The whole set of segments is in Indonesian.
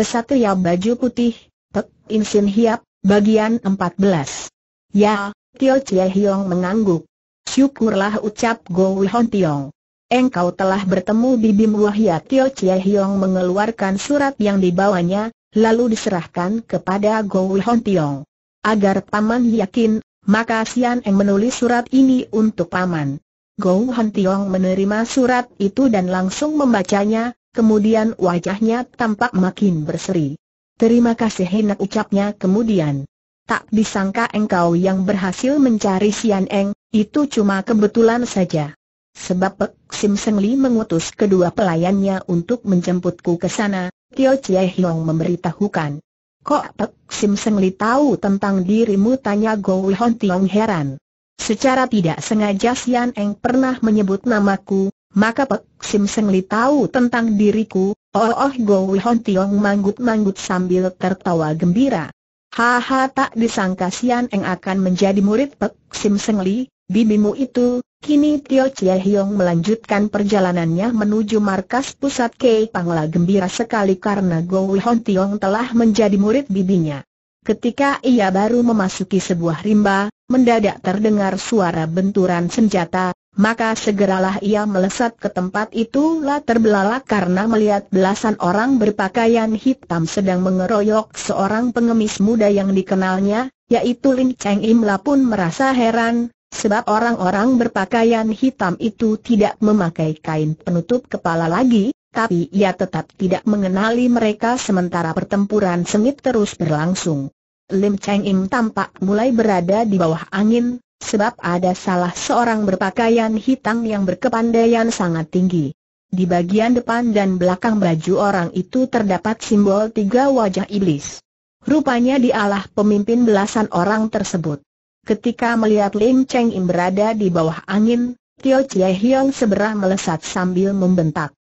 Kesatria baju putih, Pek In Hiap, bagian 14. Ya, Tio Chie Hiong mengangguk. Syukurlah ucap Go Wihon Tiong. Engkau telah bertemu Bibim Wahya Tio Chie Hiong mengeluarkan surat yang dibawanya, lalu diserahkan kepada Go Wihon Tiong. Agar Paman yakin, maka Sian Eng menulis surat ini untuk Paman. Go Han Tiong menerima surat itu dan langsung membacanya, kemudian wajahnya tampak makin berseri. Terima kasih hendak ucapnya kemudian. Tak disangka engkau yang berhasil mencari Sian Eng, itu cuma kebetulan saja. Sebab Pek Sim Seng Li mengutus kedua pelayannya untuk menjemputku ke sana, Tio Chie Hiong memberitahukan. Kok Pek Sim Seng Li tahu tentang dirimu tanya Go Hon Tiong heran. Secara tidak sengaja Sian Eng pernah menyebut namaku, maka Pek Sim Seng Li tahu tentang diriku, oh oh Gowi Hon Tiong manggut-manggut sambil tertawa gembira. Haha tak disangka Sian Eng akan menjadi murid Pek Sim Seng Li, bibimu itu, kini Tio Chia Hiong melanjutkan perjalanannya menuju markas pusat Kei Pangla gembira sekali karena Gowi Hon Tiong telah menjadi murid bibinya. Ketika ia baru memasuki sebuah rimba, mendadak terdengar suara benturan senjata, maka segeralah ia melesat ke tempat itu lah terbelalak karena melihat belasan orang berpakaian hitam sedang mengeroyok seorang pengemis muda yang dikenalnya, yaitu Lin Cheng Imla pun merasa heran, sebab orang-orang berpakaian hitam itu tidak memakai kain penutup kepala lagi, tapi ia tetap tidak mengenali mereka sementara pertempuran sengit terus berlangsung. Lim Cheng Im tampak mulai berada di bawah angin, Sebab ada salah seorang berpakaian hitam yang berkepandaian sangat tinggi. Di bagian depan dan belakang baju orang itu terdapat simbol tiga wajah iblis. Rupanya dialah pemimpin belasan orang tersebut. Ketika melihat Lim Cheng Im berada di bawah angin, Tio Chie Hiong seberah melesat sambil membentak.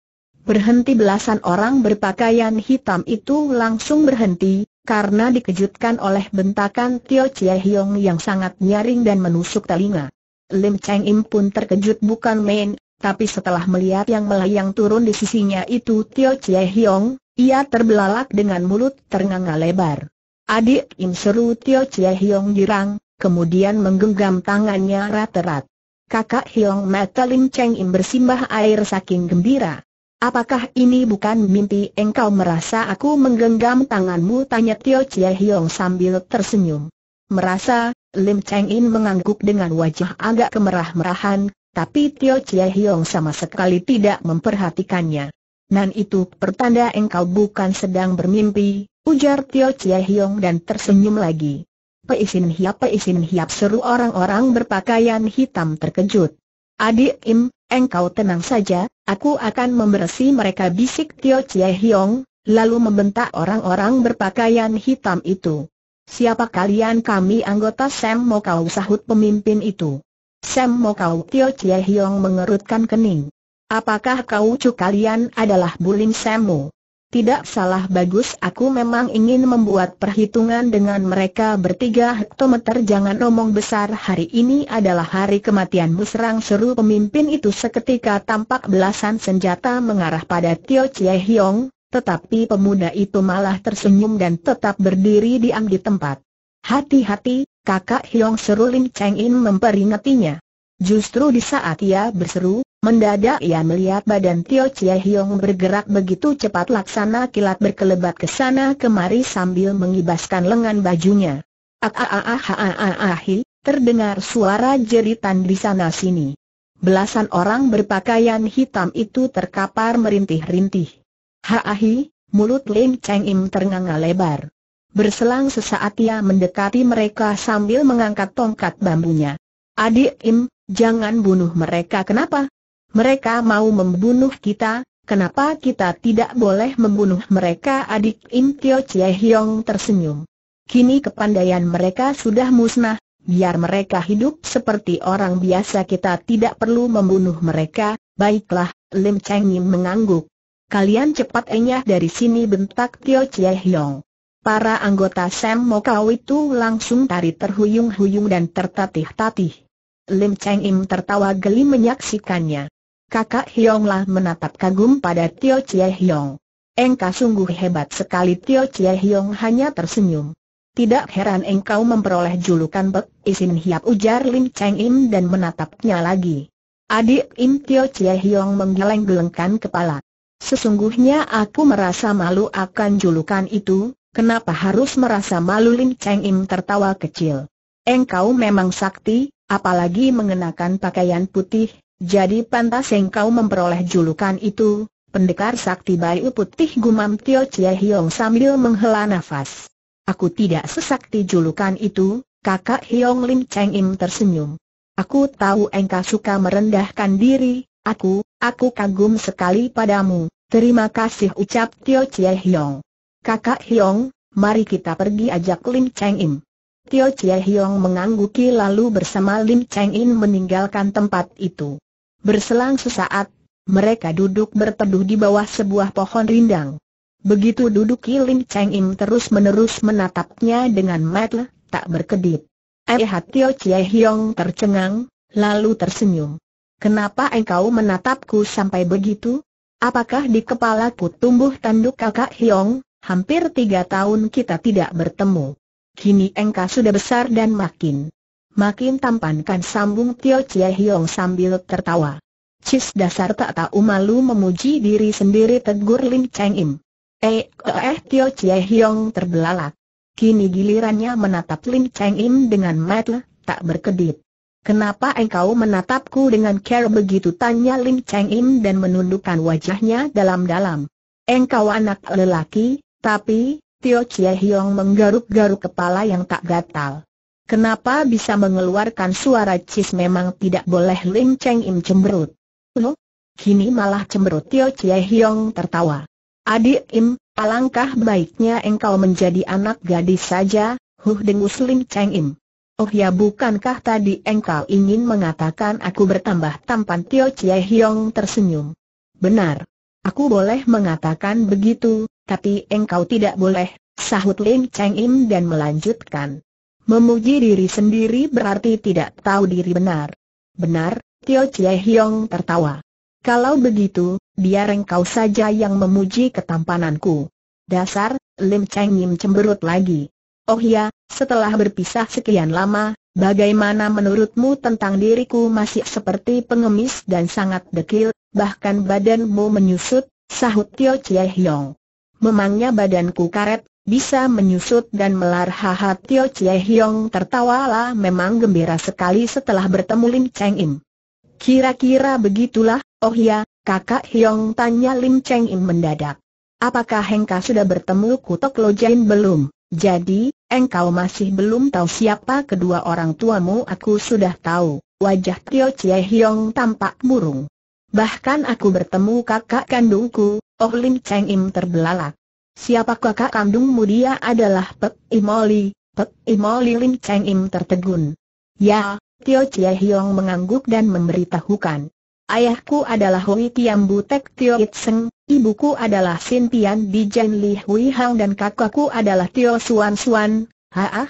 Berhenti belasan orang berpakaian hitam itu langsung berhenti, karena dikejutkan oleh bentakan Tio Chie Hiong yang sangat nyaring dan menusuk telinga. Lim Cheng Im pun terkejut bukan main, tapi setelah melihat yang melayang turun di sisinya itu Tio Chie Hiong, ia terbelalak dengan mulut ternganga lebar. Adik Im seru Tio Chie Hiong girang, kemudian menggenggam tangannya rat-rat. Kakak Hiong mata Lim Cheng Im bersimbah air saking gembira. Apakah ini bukan mimpi engkau merasa aku menggenggam tanganmu? Tanya Tio Chie Hiong sambil tersenyum. Merasa, Lim Cheng In mengangguk dengan wajah agak kemerah-merahan, tapi Tio Chie Hiong sama sekali tidak memperhatikannya. Nan itu pertanda engkau bukan sedang bermimpi, ujar Tio Chie Hiong dan tersenyum lagi. Peisin hiap peisin hiap seru orang-orang berpakaian hitam terkejut. Adik Im, engkau tenang saja, aku akan membersi mereka bisik Tio Chie Hiong, lalu membentak orang-orang berpakaian hitam itu. Siapa kalian kami anggota Sam Mokau sahut pemimpin itu. Sam Mokau Tio Chie Hiong mengerutkan kening. Apakah kau cu kalian adalah bulim Samu? Tidak salah bagus aku memang ingin membuat perhitungan dengan mereka bertiga hektometer jangan omong besar hari ini adalah hari kematianmu serang seru pemimpin itu seketika tampak belasan senjata mengarah pada Tio Chie Hiong, tetapi pemuda itu malah tersenyum dan tetap berdiri diam di tempat. Hati-hati, kakak Hiong seru Lim Cheng In memperingatinya. Justru di saat ia berseru, Mendadak ia melihat badan Tio Chia Hiong bergerak begitu cepat laksana kilat berkelebat ke sana kemari sambil mengibaskan lengan bajunya. Aaaaahaaahi, ah, ah, ah, terdengar suara jeritan di sana sini. Belasan orang berpakaian hitam itu terkapar merintih-rintih. Haahi, mulut Ling Cheng Im ternganga lebar. Berselang sesaat ia mendekati mereka sambil mengangkat tongkat bambunya. Adik Im, jangan bunuh mereka kenapa? Mereka mau membunuh kita, kenapa kita tidak boleh membunuh mereka adik Im Tio Chie Hiong tersenyum. Kini kepandaian mereka sudah musnah, biar mereka hidup seperti orang biasa kita tidak perlu membunuh mereka, baiklah, Lim Cheng Yim mengangguk. Kalian cepat enyah dari sini bentak Tio Chie Hiong. Para anggota Sam Mokau itu langsung tari terhuyung-huyung dan tertatih-tatih. Lim Cheng Im tertawa geli menyaksikannya kakak Hionglah menatap kagum pada Tio Chie Hiong. Engkau sungguh hebat sekali Tio Chie Hiong hanya tersenyum. Tidak heran engkau memperoleh julukan Bek. Isin Hiap ujar Lim Cheng Im dan menatapnya lagi. Adik Im Tio Chie Hiong menggeleng-gelengkan kepala. Sesungguhnya aku merasa malu akan julukan itu, kenapa harus merasa malu Lim Cheng Im tertawa kecil. Engkau memang sakti, apalagi mengenakan pakaian putih, jadi pantas engkau memperoleh julukan itu, pendekar sakti bayu putih gumam Tio Chie Hiong sambil menghela nafas. Aku tidak sesakti julukan itu, kakak Hiong Lim Cheng Im tersenyum. Aku tahu engkau suka merendahkan diri, aku, aku kagum sekali padamu, terima kasih ucap Tio Chie Hiong. Kakak Hiong, mari kita pergi ajak Lim Cheng Im. Tio Chie Hiong mengangguki lalu bersama Lim Cheng Im meninggalkan tempat itu. Berselang sesaat, mereka duduk berteduh di bawah sebuah pohon rindang. Begitu duduk Kilim Cheng Im terus-menerus menatapnya dengan mata tak berkedip. Eh Tio oh Chie Hiong tercengang, lalu tersenyum. Kenapa engkau menatapku sampai begitu? Apakah di kepalaku tumbuh tanduk kakak Hiong? Hampir tiga tahun kita tidak bertemu. Kini engkau sudah besar dan makin makin tampankan sambung Tio Chie Hiong sambil tertawa. Cis dasar tak tahu malu memuji diri sendiri tegur Lim Cheng Im. Eh, eh, eh Tio Chie Hiong terbelalak. Kini gilirannya menatap Lim Cheng Im dengan mata tak berkedip. Kenapa engkau menatapku dengan care begitu tanya Lim Cheng Im dan menundukkan wajahnya dalam-dalam. Engkau anak lelaki, tapi, Tio Chie Hiong menggaruk-garuk kepala yang tak gatal. Kenapa bisa mengeluarkan suara cis memang tidak boleh Lim Cheng Im cemberut. Lo? Kini malah cemberut Tio Chie Hiong tertawa. Adik Im, alangkah baiknya engkau menjadi anak gadis saja, huh dengus Lim Cheng Im. Oh ya bukankah tadi engkau ingin mengatakan aku bertambah tampan Tio Chie Hiong tersenyum. Benar. Aku boleh mengatakan begitu, tapi engkau tidak boleh, sahut Lim Cheng Im dan melanjutkan. Memuji diri sendiri berarti tidak tahu diri benar. Benar, Tio Chie Hiong tertawa. Kalau begitu, biar engkau saja yang memuji ketampananku. Dasar, Lim Cheng Yim cemberut lagi. Oh ya, setelah berpisah sekian lama, bagaimana menurutmu tentang diriku masih seperti pengemis dan sangat dekil, bahkan badanmu menyusut, sahut Tio Chie Hiong. Memangnya badanku karet, bisa menyusut dan melar Tio Chie Hiong tertawalah memang gembira sekali setelah bertemu Lim Cheng Im. Kira-kira begitulah, oh ya, kakak Hiong tanya Lim Cheng Im mendadak. Apakah Hengka sudah bertemu Kutok Lojain belum? Jadi, engkau masih belum tahu siapa kedua orang tuamu aku sudah tahu, wajah Tio Chie Hiong tampak murung. Bahkan aku bertemu kakak kandungku, Oh Lim Cheng Im terbelalak. Siapa kakak kandungmu dia adalah Pek Imoli, Pek Imoli Lim Cheng Im tertegun. Ya, Tio Chie Hiong mengangguk dan memberitahukan. Ayahku adalah Hui Tiam Butek Tio It Seng, ibuku adalah Sin Pian Bijan Li Hui Hang dan kakakku adalah Tio Suan Suan, haah?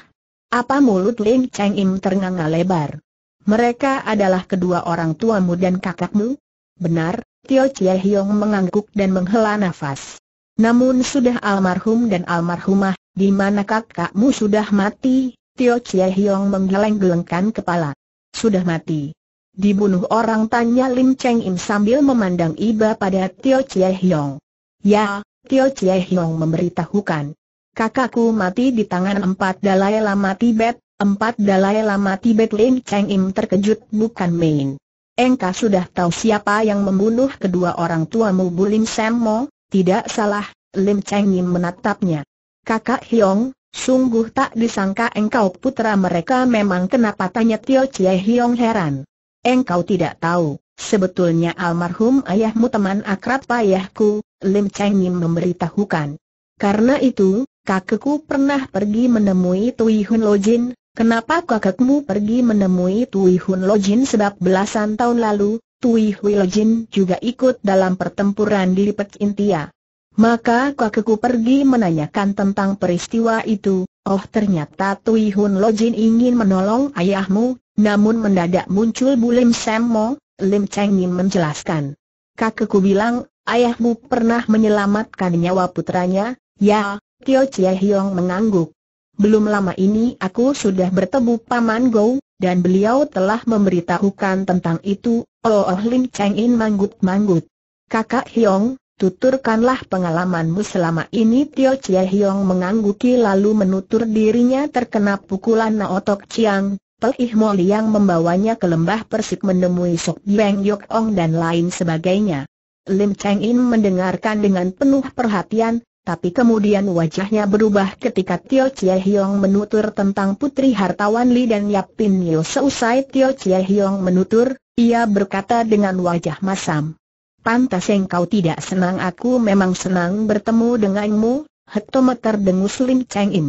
Apa mulut Lim Cheng Im ternganga lebar? Mereka adalah kedua orang tuamu dan kakakmu? Benar, Tio Chie Hiong mengangguk dan menghela nafas. Namun sudah almarhum dan almarhumah, di mana kakakmu sudah mati, Tio Chie Hiong menggeleng-gelengkan kepala. Sudah mati. Dibunuh orang tanya Lim Cheng Im sambil memandang iba pada Tio Chie Hiong. Ya, Tio Chie Hiong memberitahukan. Kakakku mati di tangan empat Dalai Lama Tibet, empat Dalai Lama Tibet Lim Cheng Im terkejut bukan main. Engkau sudah tahu siapa yang membunuh kedua orang tuamu Bulim Mo? Tidak salah, Lim Cheng Yim menatapnya. Kakak Hiong, sungguh tak disangka engkau putra mereka memang kenapa tanya Tio Chie Hiong heran. Engkau tidak tahu, sebetulnya almarhum ayahmu teman akrab payahku, Lim Cheng Yim memberitahukan. Karena itu, kakekku pernah pergi menemui Tui Hun Lojin, kenapa kakekmu pergi menemui Tui Hun Lojin sebab belasan tahun lalu, Tui Jin juga ikut dalam pertempuran di Lipek Intia. Maka kakekku pergi menanyakan tentang peristiwa itu, oh ternyata Tui Hun Lojin ingin menolong ayahmu, namun mendadak muncul Bulim Mo, Lim Chengin menjelaskan. Kakekku bilang, ayahmu pernah menyelamatkan nyawa putranya, ya, Tio Chie Hiong mengangguk belum lama ini aku sudah bertemu Paman Gou, dan beliau telah memberitahukan tentang itu, oh, oh Lim Cheng In manggut-manggut. Kakak Hiong, tuturkanlah pengalamanmu selama ini Tio Chia Hiong mengangguki lalu menutur dirinya terkena pukulan Naotok Chiang, Pelih Mo Liang membawanya ke lembah persik menemui Sok Beng Yok Ong dan lain sebagainya. Lim Cheng In mendengarkan dengan penuh perhatian, tapi kemudian wajahnya berubah ketika Tio Chie Hiong menutur tentang putri hartawan Li dan Yap Pin Nio. Seusai Tio Chie Hiong menutur, ia berkata dengan wajah masam. Pantas yang kau tidak senang aku memang senang bertemu denganmu, hektometer dengus Lim Cheng Im.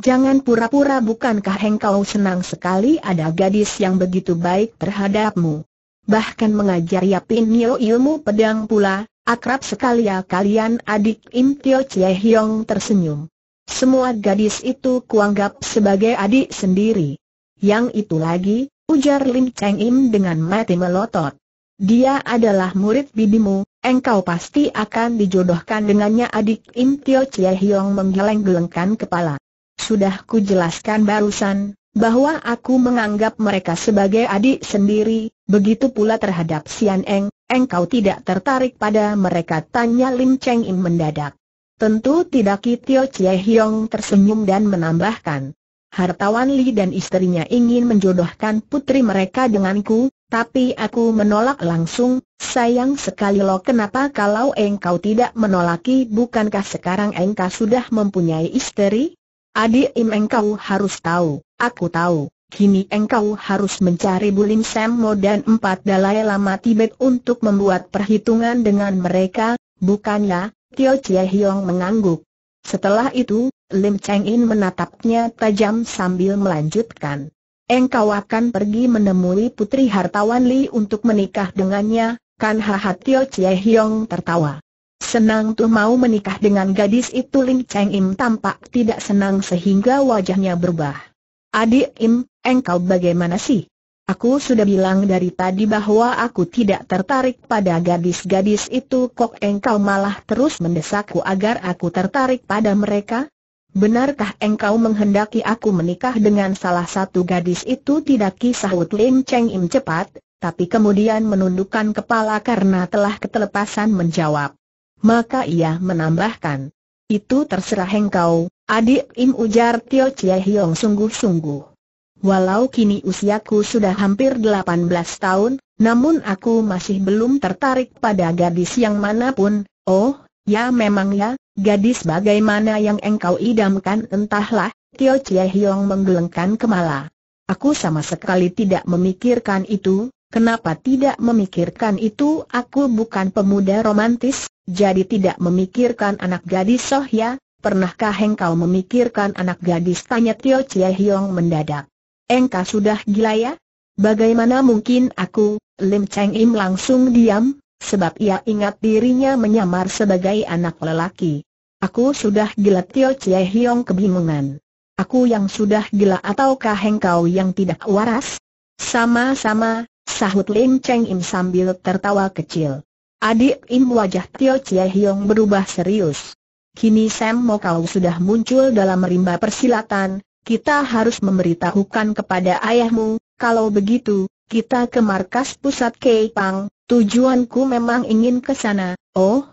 Jangan pura-pura bukankah engkau senang sekali ada gadis yang begitu baik terhadapmu. Bahkan mengajar Yapin Nio ilmu pedang pula, Akrab sekali ya kalian adik Im Tio Chie Hiong tersenyum. Semua gadis itu kuanggap sebagai adik sendiri. Yang itu lagi, ujar Lim Cheng Im dengan mati melotot. Dia adalah murid bibimu, engkau pasti akan dijodohkan dengannya adik Im Tio Chie Hiong menggeleng-gelengkan kepala. Sudah ku jelaskan barusan, bahwa aku menganggap mereka sebagai adik sendiri, begitu pula terhadap Sian Eng, engkau tidak tertarik pada mereka tanya Lim Cheng In mendadak. Tentu tidak Kitio Chie Hyong tersenyum dan menambahkan. Hartawan Li dan istrinya ingin menjodohkan putri mereka denganku, tapi aku menolak langsung, sayang sekali loh kenapa kalau engkau tidak menolaki bukankah sekarang engkau sudah mempunyai istri? Adik, Im engkau harus tahu, aku tahu, kini engkau harus mencari Bulim Semmo dan empat dalai lama Tibet untuk membuat perhitungan dengan mereka, bukannya, Tio Chie Hiong mengangguk. Setelah itu, Lim Cheng In menatapnya tajam sambil melanjutkan. Engkau akan pergi menemui putri hartawan Li untuk menikah dengannya, kan haha Tio Chie Hiong tertawa. Senang tuh mau menikah dengan gadis itu Lim Cheng Im tampak tidak senang sehingga wajahnya berubah. Adik Im, engkau bagaimana sih? Aku sudah bilang dari tadi bahwa aku tidak tertarik pada gadis-gadis itu kok engkau malah terus mendesakku agar aku tertarik pada mereka? Benarkah engkau menghendaki aku menikah dengan salah satu gadis itu tidak kisah Wut Lim Cheng Im cepat, tapi kemudian menundukkan kepala karena telah ketelepasan menjawab. Maka ia menambahkan. Itu terserah engkau, adik Im ujar Tio Chie Hiong sungguh-sungguh. Walau kini usiaku sudah hampir 18 tahun, namun aku masih belum tertarik pada gadis yang manapun, oh, ya memang ya, gadis bagaimana yang engkau idamkan entahlah, Tio Chie Hiong menggelengkan kemala. Aku sama sekali tidak memikirkan itu, Kenapa tidak memikirkan itu aku bukan pemuda romantis, jadi tidak memikirkan anak gadis Soh ya? Pernahkah engkau memikirkan anak gadis tanya Tio Chie Hiong mendadak? Engkau sudah gila ya? Bagaimana mungkin aku, Lim Cheng Im langsung diam, sebab ia ingat dirinya menyamar sebagai anak lelaki. Aku sudah gila Tio Chie Hiong kebingungan. Aku yang sudah gila ataukah engkau yang tidak waras? Sama-sama, Sahut Lim Cheng Im sambil tertawa kecil. Adik Im wajah Tio Chie Hiong berubah serius. Kini Sam Mo kau sudah muncul dalam rimba persilatan, kita harus memberitahukan kepada ayahmu, kalau begitu, kita ke markas pusat Keipang, tujuanku memang ingin ke sana, oh,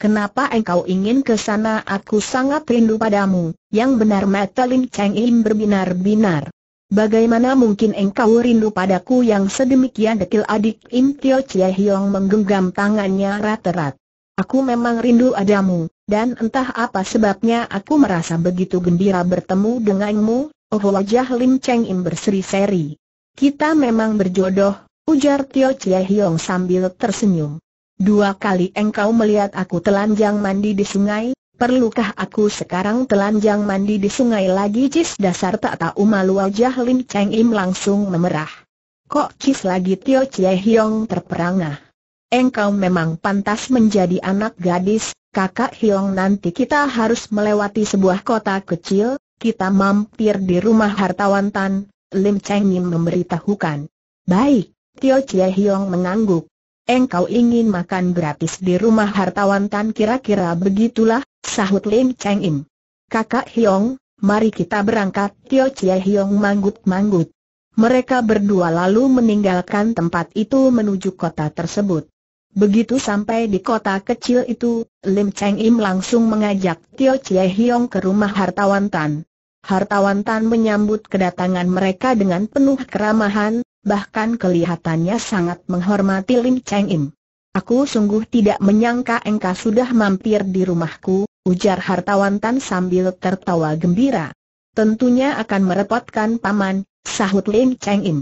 Kenapa engkau ingin ke sana? Aku sangat rindu padamu. Yang benar mata Lim Cheng Im berbinar-binar. Bagaimana mungkin engkau rindu padaku yang sedemikian dekil adik Im Tio Chie Hiong menggenggam tangannya rat-rat. Aku memang rindu adamu, dan entah apa sebabnya aku merasa begitu gembira bertemu denganmu, oh wajah Lim Cheng Im berseri-seri. Kita memang berjodoh, ujar Tio Chie Hiong sambil tersenyum. Dua kali engkau melihat aku telanjang mandi di sungai, Perlukah aku sekarang telanjang mandi di sungai lagi cis dasar tak tahu malu wajah Lim Cheng Im langsung memerah. Kok cis lagi Tio Chie Hiong terperangah. Engkau memang pantas menjadi anak gadis, kakak Hiong nanti kita harus melewati sebuah kota kecil, kita mampir di rumah hartawan Tan, Lim Cheng Im memberitahukan. Baik, Tio Chie Hiong mengangguk engkau ingin makan gratis di rumah hartawan Tan kira-kira begitulah, sahut Lim Cheng Im. Kakak Hiong, mari kita berangkat, Tio Chie Hiong manggut-manggut. Mereka berdua lalu meninggalkan tempat itu menuju kota tersebut. Begitu sampai di kota kecil itu, Lim Cheng Im langsung mengajak Tio Chie Hiong ke rumah hartawan Tan. Hartawan Tan menyambut kedatangan mereka dengan penuh keramahan, bahkan kelihatannya sangat menghormati Lim Cheng Im. Aku sungguh tidak menyangka engkau sudah mampir di rumahku, ujar hartawan Tan sambil tertawa gembira. Tentunya akan merepotkan paman, sahut Lim Cheng Im.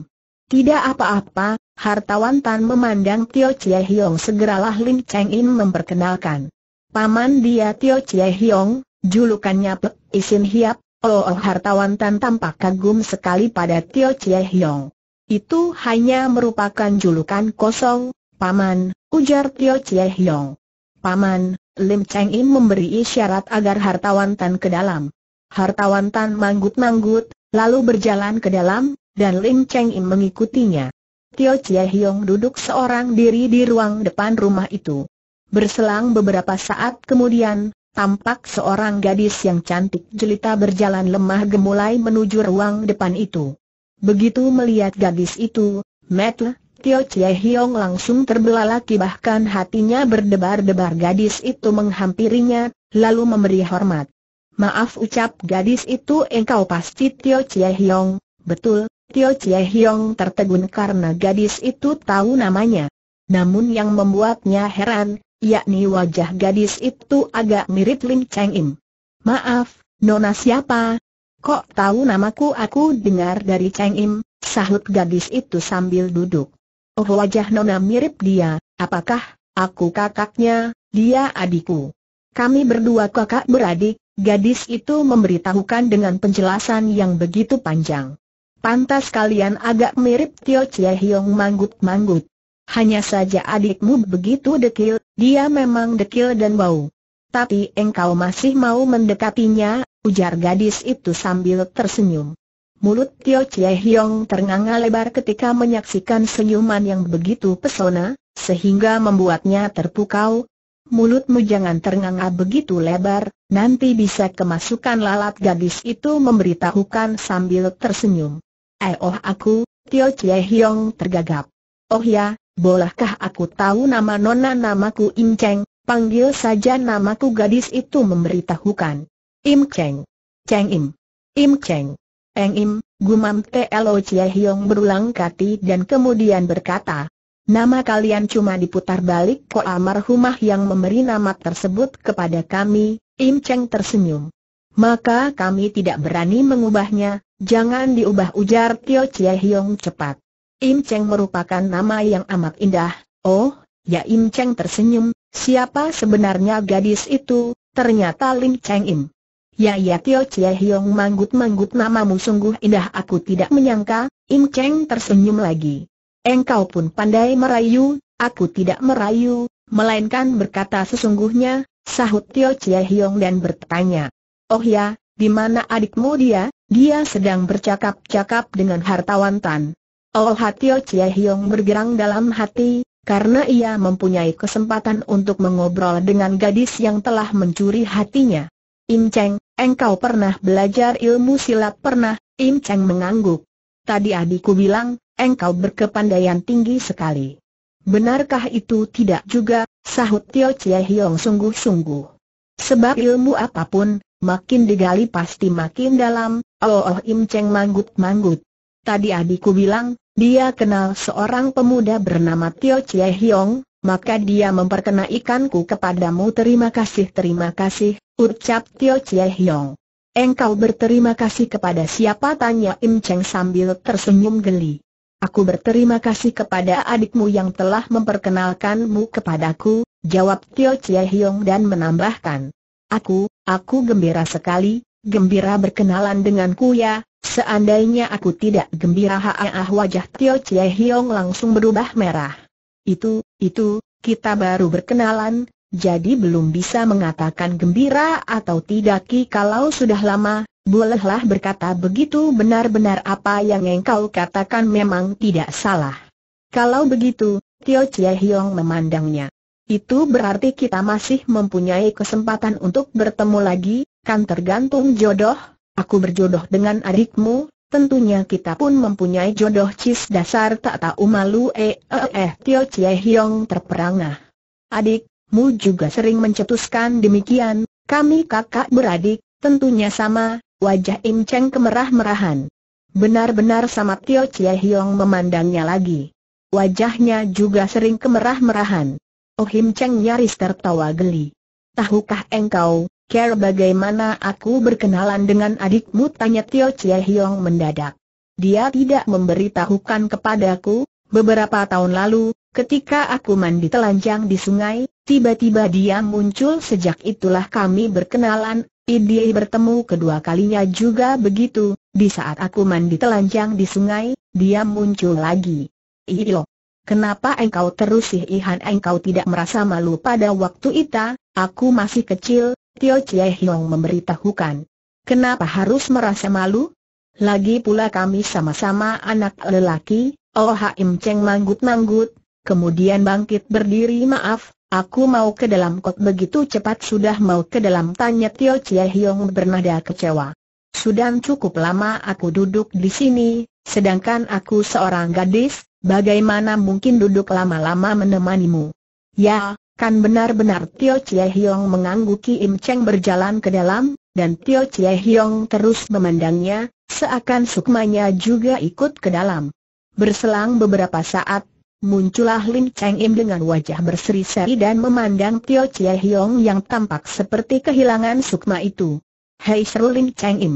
Tidak apa-apa, hartawan Tan memandang Tio Chie Hiong segeralah Lim Cheng Im memperkenalkan. Paman dia Tio Chie Hiong, julukannya Pek Isin Hiap, oh, oh hartawan Tan tampak kagum sekali pada Tio Chie Hiong. Itu hanya merupakan julukan kosong, Paman, ujar Tio Chie Hiong. Paman, Lim Cheng In memberi isyarat agar hartawan Tan ke dalam. Hartawan Tan manggut-manggut, lalu berjalan ke dalam, dan Lim Cheng In mengikutinya. Tio Chie Hiong duduk seorang diri di ruang depan rumah itu. Berselang beberapa saat kemudian, tampak seorang gadis yang cantik jelita berjalan lemah gemulai menuju ruang depan itu. Begitu melihat gadis itu, Matt, Tio Chie Hiong langsung terbelalak bahkan hatinya berdebar-debar gadis itu menghampirinya, lalu memberi hormat. Maaf ucap gadis itu engkau pasti Tio Chie Hiong, betul, Tio Chie Hiong tertegun karena gadis itu tahu namanya. Namun yang membuatnya heran, yakni wajah gadis itu agak mirip Lim Cheng Im. Maaf, Nona siapa? Kok tahu namaku aku dengar dari Cheng Im, sahut gadis itu sambil duduk. Oh wajah Nona mirip dia, apakah, aku kakaknya, dia adikku. Kami berdua kakak beradik, gadis itu memberitahukan dengan penjelasan yang begitu panjang. Pantas kalian agak mirip Tio Chie Hiong manggut-manggut. Hanya saja adikmu begitu dekil, dia memang dekil dan bau. Tapi engkau masih mau mendekatinya, Ujar gadis itu sambil tersenyum. Mulut Tio Chie Hiong ternganga lebar ketika menyaksikan senyuman yang begitu pesona, sehingga membuatnya terpukau. Mulutmu jangan ternganga begitu lebar, nanti bisa kemasukan lalat gadis itu memberitahukan sambil tersenyum. Eh oh aku, Tio Chie Hiong tergagap. Oh ya, bolehkah aku tahu nama nona namaku Inceng, panggil saja namaku gadis itu memberitahukan. Im Cheng. Cheng Im. Im Cheng. Eng Im, gumam Lo Chie Hiong berulang kati dan kemudian berkata, Nama kalian cuma diputar balik kok almarhumah yang memberi nama tersebut kepada kami, Im Cheng tersenyum. Maka kami tidak berani mengubahnya, jangan diubah ujar Tio Chie Hiong cepat. Im Cheng merupakan nama yang amat indah, oh, ya Im Cheng tersenyum, siapa sebenarnya gadis itu, ternyata Lim Cheng Im. Ya ya Tio Chie Hiong manggut-manggut namamu sungguh indah aku tidak menyangka, Im Cheng tersenyum lagi. Engkau pun pandai merayu, aku tidak merayu, melainkan berkata sesungguhnya, sahut Tio Chie Hiong dan bertanya. Oh ya, di mana adikmu dia? Dia sedang bercakap-cakap dengan hartawan Tan. Oh Tio Chie Hiong bergerang dalam hati, karena ia mempunyai kesempatan untuk mengobrol dengan gadis yang telah mencuri hatinya. Im Cheng, engkau pernah belajar ilmu silat pernah, Im Cheng mengangguk. Tadi adikku bilang, engkau berkepandaian tinggi sekali. Benarkah itu tidak juga, sahut Tio Chie Hiong sungguh-sungguh. Sebab ilmu apapun, makin digali pasti makin dalam, oh oh Im Cheng manggut-manggut. Tadi adikku bilang, dia kenal seorang pemuda bernama Tio Chie Hiong, maka dia memperkenaikanku kepadamu terima kasih terima kasih, ucap Tio Chie Hiong. Engkau berterima kasih kepada siapa tanya Im Cheng sambil tersenyum geli. Aku berterima kasih kepada adikmu yang telah memperkenalkanmu kepadaku, jawab Tio Chie Hiong dan menambahkan. Aku, aku gembira sekali, gembira berkenalan denganku ya, seandainya aku tidak gembira haah wajah Tio Chie Hiong langsung berubah merah itu, itu, kita baru berkenalan, jadi belum bisa mengatakan gembira atau tidak Ki kalau sudah lama, bolehlah berkata begitu benar-benar apa yang engkau katakan memang tidak salah. Kalau begitu, Tio Chie Hiong memandangnya. Itu berarti kita masih mempunyai kesempatan untuk bertemu lagi, kan tergantung jodoh, aku berjodoh dengan adikmu, Tentunya kita pun mempunyai jodoh cis dasar tak tahu malu eh eh eh Tio Chie Hiong terperangah. Adik, mu juga sering mencetuskan demikian, kami kakak beradik, tentunya sama, wajah Im Cheng kemerah-merahan. Benar-benar sama Tio Chie Hiong memandangnya lagi. Wajahnya juga sering kemerah-merahan. Oh Im Cheng nyaris tertawa geli. Tahukah engkau, Care bagaimana aku berkenalan dengan adikmu tanya Tio Chie Hiong mendadak. Dia tidak memberitahukan kepadaku, beberapa tahun lalu, ketika aku mandi telanjang di sungai, tiba-tiba dia muncul sejak itulah kami berkenalan, Idi bertemu kedua kalinya juga begitu, di saat aku mandi telanjang di sungai, dia muncul lagi. Iyo, Kenapa engkau terus sih Ihan engkau tidak merasa malu pada waktu itu, aku masih kecil, Tio Chie Hiong memberitahukan. Kenapa harus merasa malu? Lagi pula kami sama-sama anak lelaki, Oh Haim Cheng manggut-manggut, kemudian bangkit berdiri maaf, aku mau ke dalam kot begitu cepat sudah mau ke dalam tanya Tio Chie Hiong bernada kecewa. Sudah cukup lama aku duduk di sini, sedangkan aku seorang gadis, bagaimana mungkin duduk lama-lama menemanimu? Ya, Kan benar-benar Tio Chie Hiong mengangguki Im Cheng berjalan ke dalam, dan Tio Chie Hiong terus memandangnya, seakan sukmanya juga ikut ke dalam. Berselang beberapa saat, muncullah Lin Cheng Im dengan wajah berseri-seri dan memandang Tio Chie Hiong yang tampak seperti kehilangan sukma itu. Hei seru Lin Cheng Im.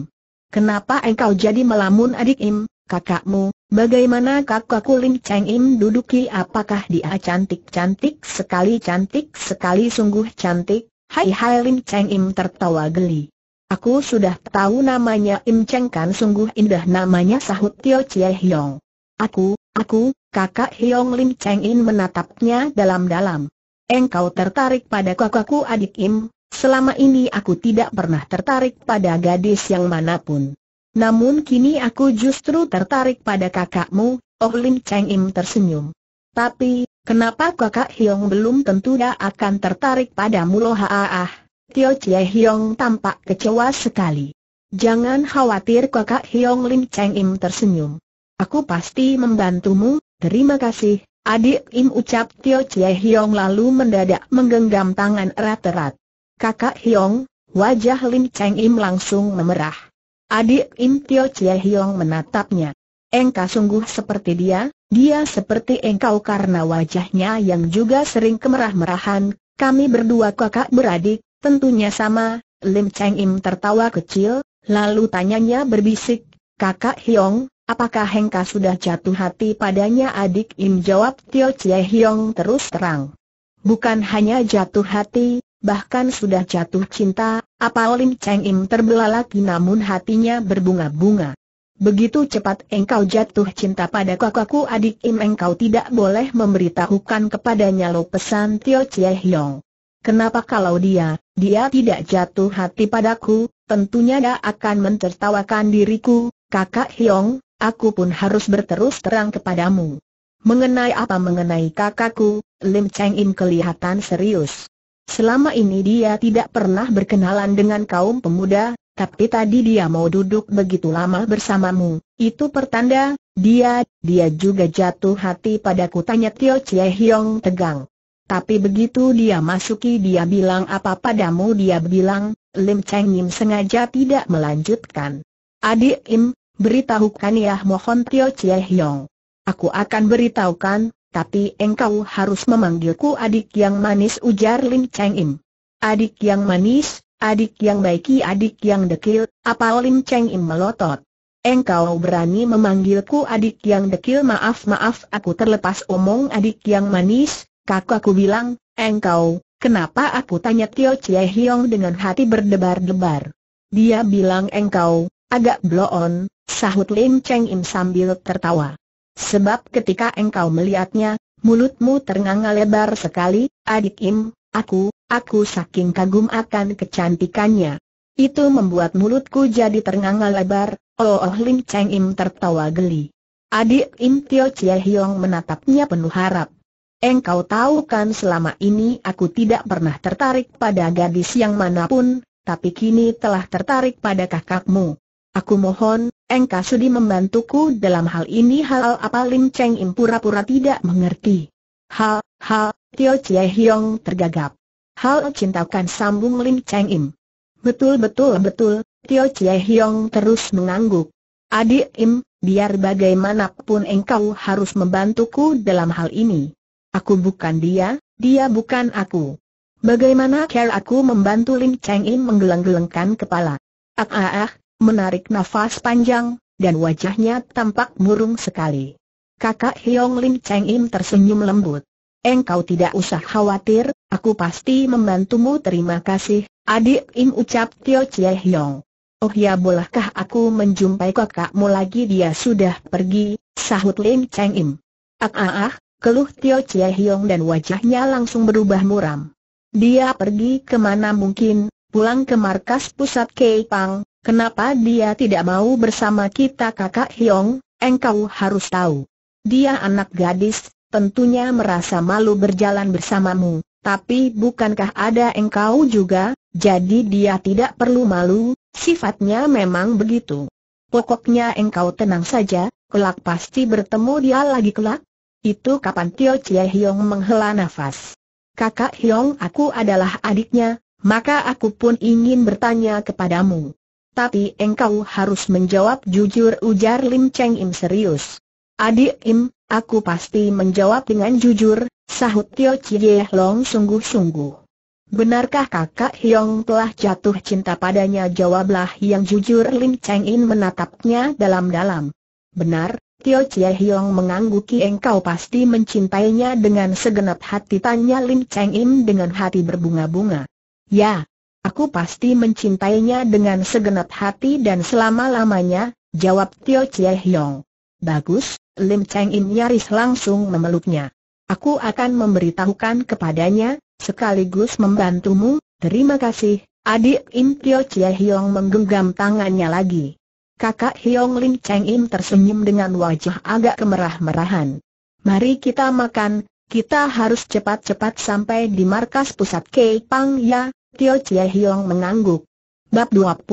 Kenapa engkau jadi melamun adik Im, kakakmu, Bagaimana kakakku Lim Cheng Im duduki apakah dia cantik-cantik sekali cantik sekali sungguh cantik? Hai hai Lim Cheng Im tertawa geli. Aku sudah tahu namanya Im Cheng kan sungguh indah namanya sahut Tio Chie Hiong. Aku, aku, kakak Hiong Lim Cheng Im menatapnya dalam-dalam. Engkau tertarik pada kakakku adik Im, selama ini aku tidak pernah tertarik pada gadis yang manapun. Namun kini aku justru tertarik pada kakakmu, Oh Lim Cheng Im tersenyum. Tapi, kenapa kakak Hiong belum tentu dia akan tertarik padamu loh ah, ah. Tio Chie Hiong tampak kecewa sekali. Jangan khawatir kakak Hiong Lim Cheng Im tersenyum. Aku pasti membantumu, terima kasih, adik Im ucap Tio Chie Hiong lalu mendadak menggenggam tangan erat-erat. Kakak Hiong, wajah Lim Cheng Im langsung memerah. Adik Im Tio Chie Hiong menatapnya. Engkau sungguh seperti dia, dia seperti engkau karena wajahnya yang juga sering kemerah-merahan, kami berdua kakak beradik, tentunya sama, Lim Cheng Im tertawa kecil, lalu tanyanya berbisik, kakak Hiong, apakah Hengka sudah jatuh hati padanya adik Im jawab Tio Chie Hiong terus terang. Bukan hanya jatuh hati, bahkan sudah jatuh cinta, apa Lim Cheng Im terbelalak namun hatinya berbunga-bunga. Begitu cepat engkau jatuh cinta pada kakakku adik Im engkau tidak boleh memberitahukan kepadanya lo pesan Tio Chie Hiong. Kenapa kalau dia, dia tidak jatuh hati padaku, tentunya dia akan mentertawakan diriku, kakak Hiong, aku pun harus berterus terang kepadamu. Mengenai apa mengenai kakakku, Lim Cheng Im kelihatan serius. Selama ini dia tidak pernah berkenalan dengan kaum pemuda, tapi tadi dia mau duduk begitu lama bersamamu. Itu pertanda, dia, dia juga jatuh hati padaku tanya Tio Chie Hiong tegang. Tapi begitu dia masuki dia bilang apa padamu dia bilang, Lim Cheng Im sengaja tidak melanjutkan. Adik Im, beritahukan ya mohon Tio Chie Hiong. Aku akan beritahukan, tapi engkau harus memanggilku adik yang manis ujar Lin Cheng Im. Adik yang manis, adik yang baik, adik yang dekil, apa Lim Cheng Im melotot. Engkau berani memanggilku adik yang dekil maaf maaf aku terlepas omong adik yang manis, kakakku bilang, engkau, kenapa aku tanya Tio Chie Hiong dengan hati berdebar-debar. Dia bilang engkau, agak bloon, sahut Lin Cheng Im sambil tertawa. Sebab ketika engkau melihatnya, mulutmu ternganga lebar sekali, adik Im, aku, aku saking kagum akan kecantikannya. Itu membuat mulutku jadi ternganga lebar, oh, oh Lim Cheng Im tertawa geli. Adik Im Tio Chie Hiong menatapnya penuh harap. Engkau tahu kan selama ini aku tidak pernah tertarik pada gadis yang manapun, tapi kini telah tertarik pada kakakmu. Aku mohon, engka sudi membantuku dalam hal ini hal apa Lim Cheng Im pura-pura tidak mengerti. Hal, hal, Tio Chie Hiong tergagap. Hal cintakan sambung Lim Cheng Im. Betul-betul betul, Tio Chie Hiong terus mengangguk. Adik Im, biar bagaimanapun engkau harus membantuku dalam hal ini. Aku bukan dia, dia bukan aku. Bagaimana care aku membantu Lim Cheng Im menggeleng-gelengkan kepala? Ah ah ah, menarik nafas panjang, dan wajahnya tampak murung sekali. Kakak Hiong Lim Cheng Im tersenyum lembut. Engkau tidak usah khawatir, aku pasti membantumu terima kasih, adik Im ucap Tio Chie Hiong. Oh ya bolehkah aku menjumpai kakakmu lagi dia sudah pergi, sahut Lim Cheng Im. Ah ah ah, keluh Tio Chie Hiong dan wajahnya langsung berubah muram. Dia pergi kemana mungkin, pulang ke markas pusat Kei Pang, Kenapa dia tidak mau bersama kita kakak Hiong, engkau harus tahu. Dia anak gadis, tentunya merasa malu berjalan bersamamu, tapi bukankah ada engkau juga, jadi dia tidak perlu malu, sifatnya memang begitu. Pokoknya engkau tenang saja, kelak pasti bertemu dia lagi kelak. Itu kapan Tio Chie Hiong menghela nafas. Kakak Hiong aku adalah adiknya, maka aku pun ingin bertanya kepadamu tapi engkau harus menjawab jujur ujar Lim Cheng Im serius. Adik Im, aku pasti menjawab dengan jujur, sahut Tio Chie Long sungguh-sungguh. Benarkah kakak Hiong telah jatuh cinta padanya? Jawablah yang jujur Lim Cheng In menatapnya dalam-dalam. Benar, Tio Chie Hiong mengangguki engkau pasti mencintainya dengan segenap hati tanya Lim Cheng Im dengan hati berbunga-bunga. Ya, aku pasti mencintainya dengan segenap hati dan selama-lamanya, jawab Tio Chie Hyong. Bagus, Lim Cheng In nyaris langsung memeluknya. Aku akan memberitahukan kepadanya, sekaligus membantumu, terima kasih, adik Im Tio Chie Hyong menggenggam tangannya lagi. Kakak Hiong Lim Cheng In tersenyum dengan wajah agak kemerah-merahan. Mari kita makan, kita harus cepat-cepat sampai di markas pusat Kei ya, Tio Chie Hiong mengangguk. Bab 24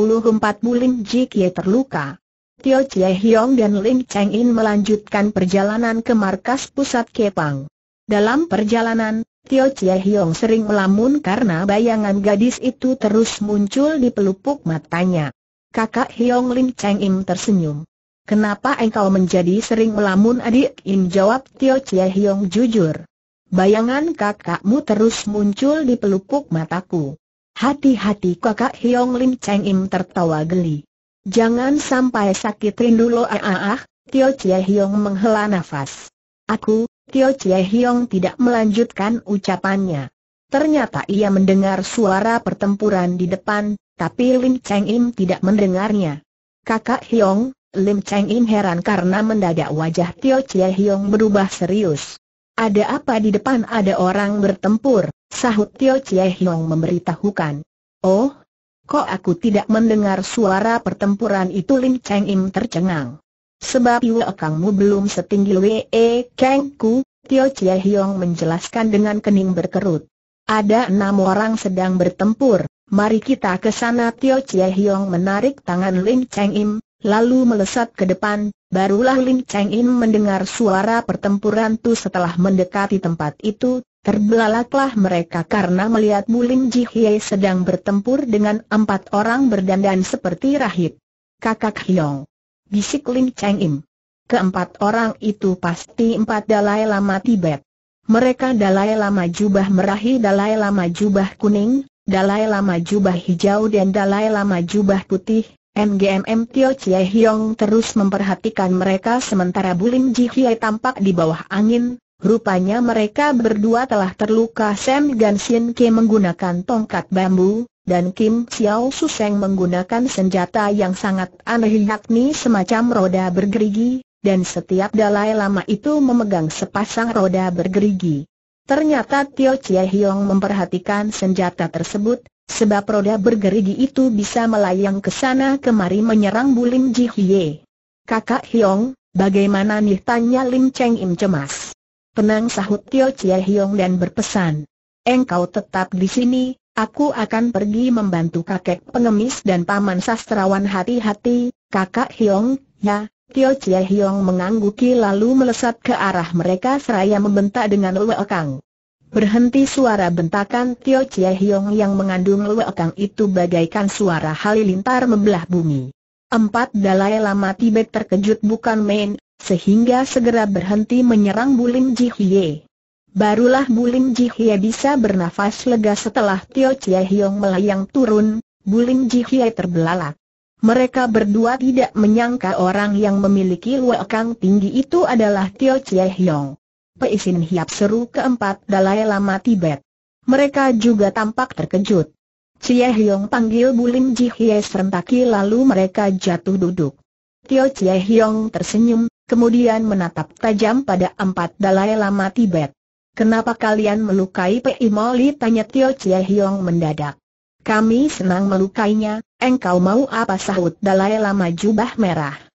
Bulin Ji Kie terluka. Tio Chie Hiong dan Ling Cheng In melanjutkan perjalanan ke markas pusat Kepang. Dalam perjalanan, Tio Chie Hiong sering melamun karena bayangan gadis itu terus muncul di pelupuk matanya. Kakak Hiong Ling Cheng In tersenyum. Kenapa engkau menjadi sering melamun adik Im jawab Tio Chie Hiong jujur. Bayangan kakakmu terus muncul di pelupuk mataku. Hati-hati kakak Hiong Lim Cheng Im tertawa geli. Jangan sampai sakit rindu lo ah ah ah, Tio Chie Hiong menghela nafas. Aku, Tio Chie Hiong tidak melanjutkan ucapannya. Ternyata ia mendengar suara pertempuran di depan, tapi Lim Cheng Im tidak mendengarnya. Kakak Hiong, Lim Cheng Im heran karena mendadak wajah Tio Chie Hiong berubah serius. Ada apa di depan ada orang bertempur, sahut Tio Chie Hiong memberitahukan. Oh, kok aku tidak mendengar suara pertempuran itu Lin Cheng Im tercengang. Sebab Yue Kangmu belum setinggi Wee e Kengku, Tio Chie Hiong menjelaskan dengan kening berkerut. Ada enam orang sedang bertempur, mari kita ke sana Tio Chie Hiong menarik tangan Lin Cheng Im, lalu melesat ke depan, Barulah Lim Cheng In mendengar suara pertempuran tu setelah mendekati tempat itu, terbelalaklah mereka karena melihat Mulim Ji Hye sedang bertempur dengan empat orang berdandan seperti rahib. Kakak Hyong. Bisik Lim Cheng In. Keempat orang itu pasti empat Dalai Lama Tibet. Mereka Dalai Lama Jubah Merahi Dalai Lama Jubah Kuning, Dalai Lama Jubah Hijau dan Dalai Lama Jubah Putih, NGMM Tio Chie Hiong terus memperhatikan mereka sementara Bulim Ji Hie tampak di bawah angin, rupanya mereka berdua telah terluka Sam Gan Sien Ke menggunakan tongkat bambu, dan Kim Xiao Suseng menggunakan senjata yang sangat aneh yakni semacam roda bergerigi, dan setiap Dalai Lama itu memegang sepasang roda bergerigi. Ternyata Tio Chie Hiong memperhatikan senjata tersebut, Sebab roda bergerigi itu bisa melayang ke sana kemari menyerang Bulim Jihye. Kakak Hiong, bagaimana nih tanya Lim Cheng Im cemas. Penang sahut Tio Chie Hiong dan berpesan. Engkau tetap di sini, aku akan pergi membantu kakek pengemis dan paman sastrawan hati-hati, kakak Hiong, ya, Tio Chie Hiong mengangguki lalu melesat ke arah mereka seraya membentak dengan Uwe Kang. Berhenti suara bentakan Tio Chie Hiong yang mengandung luakang itu bagaikan suara halilintar membelah bumi. Empat Dalai Lama Tibet terkejut bukan main, sehingga segera berhenti menyerang Bulim Jihye. Barulah Bulim Ji bisa bernafas lega setelah Tio Chie Hiong melayang turun, Bulim Ji terbelalak. Mereka berdua tidak menyangka orang yang memiliki luakang tinggi itu adalah Tio Chie Hiong. Peisin Hiap seru keempat Dalai Lama Tibet. Mereka juga tampak terkejut. Cie Hiong panggil Bulim Ji Hye serentaki lalu mereka jatuh duduk. Tio Cie Hiong tersenyum, kemudian menatap tajam pada empat Dalai Lama Tibet. Kenapa kalian melukai Pei Moli? tanya Tio Cie Hiong mendadak. Kami senang melukainya, engkau mau apa sahut Dalai Lama jubah merah.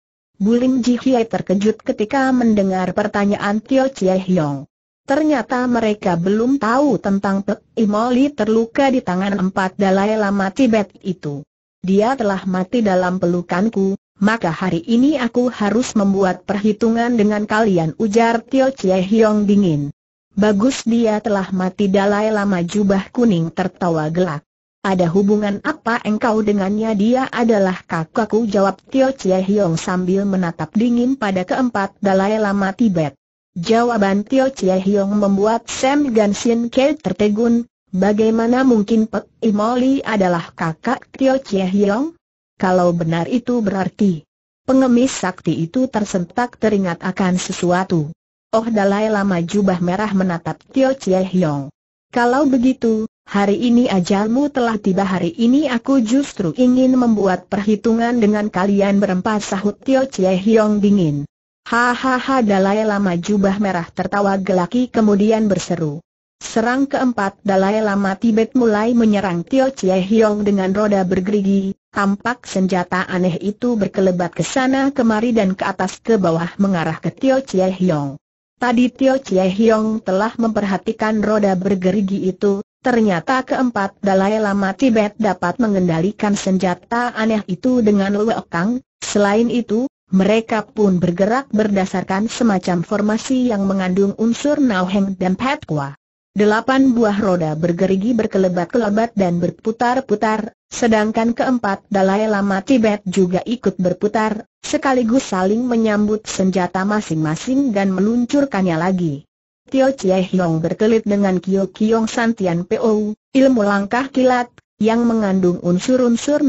Bulim Ji Hye terkejut ketika mendengar pertanyaan Tio Chie Hyong. Ternyata mereka belum tahu tentang Pek Imoli terluka di tangan empat Dalai Lama Tibet itu. Dia telah mati dalam pelukanku, maka hari ini aku harus membuat perhitungan dengan kalian ujar Tio Chie Hyong dingin. Bagus dia telah mati Dalai Lama jubah kuning tertawa gelak. Ada hubungan apa engkau dengannya dia adalah kakakku jawab Tio Chie Hiong sambil menatap dingin pada keempat Dalai Lama Tibet. Jawaban Tio Chie Hiong membuat Sam Gansin Ke tertegun, bagaimana mungkin Pek Imoli adalah kakak Tio Chie Hiong? Kalau benar itu berarti pengemis sakti itu tersentak teringat akan sesuatu. Oh Dalai Lama jubah merah menatap Tio Chie Hiong. Kalau begitu, Hari ini ajalmu telah tiba hari ini aku justru ingin membuat perhitungan dengan kalian berempat sahut Tio Chie Hiong dingin. Hahaha Dalai Lama jubah merah tertawa gelaki kemudian berseru. Serang keempat Dalai Lama Tibet mulai menyerang Tio Chie Hiong dengan roda bergerigi, tampak senjata aneh itu berkelebat ke sana kemari dan ke atas ke bawah mengarah ke Tio Chie Hiong. Tadi Tio Chie Hiong telah memperhatikan roda bergerigi itu, Ternyata keempat Dalai Lama Tibet dapat mengendalikan senjata aneh itu dengan lewekang. Selain itu, mereka pun bergerak berdasarkan semacam formasi yang mengandung unsur nauheng dan petkwa. Delapan buah roda bergerigi berkelebat-kelebat dan berputar-putar, sedangkan keempat Dalai Lama Tibet juga ikut berputar, sekaligus saling menyambut senjata masing-masing dan meluncurkannya lagi. Tio Chie Hiong berkelit dengan Kyo Kiong Santian PO, ilmu langkah kilat, yang mengandung unsur-unsur